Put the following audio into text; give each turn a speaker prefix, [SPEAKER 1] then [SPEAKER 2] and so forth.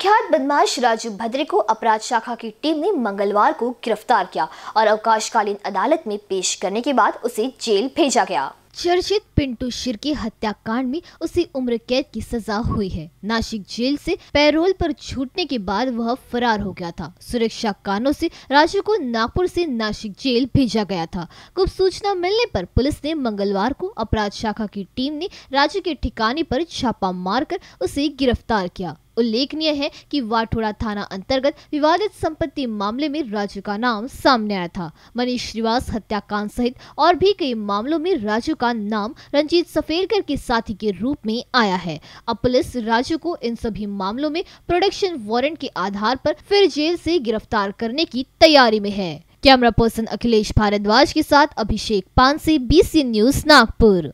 [SPEAKER 1] कुख्यात बदमाश राजू भद्रे को अपराध शाखा की टीम ने मंगलवार को गिरफ्तार किया और अवकाशकालीन अदालत में पेश करने के बाद उसे जेल भेजा गया चर्चित पिंटू शिर के हत्याकांड में उसे उम्र कैद की सजा हुई है नासिक जेल से पैरोल पर छूटने के बाद वह फरार हो गया था सुरक्षा कारणों से राजू को नागपुर से नासिक जेल भेजा गया था गुप्त सूचना मिलने पर पुलिस ने मंगलवार को अपराध शाखा की टीम ने राजू के ठिकाने पर छापा मारकर उसे गिरफ्तार किया उल्लेखनीय है कि वाठोड़ा थाना अंतर्गत विवादित संपत्ति मामले में राजू का नाम सामने आया था मनीष श्रीवास हत्याकांड सहित और भी कई मामलों में राजू का नाम रंजीत सफेलकर के साथी के रूप में आया है अब पुलिस राजू को इन सभी मामलों में प्रोडक्शन वारंट के आधार पर फिर जेल से गिरफ्तार करने की तैयारी में है कैमरा पर्सन अखिलेश भारद्वाज के साथ अभिषेक पानसे बी न्यूज नागपुर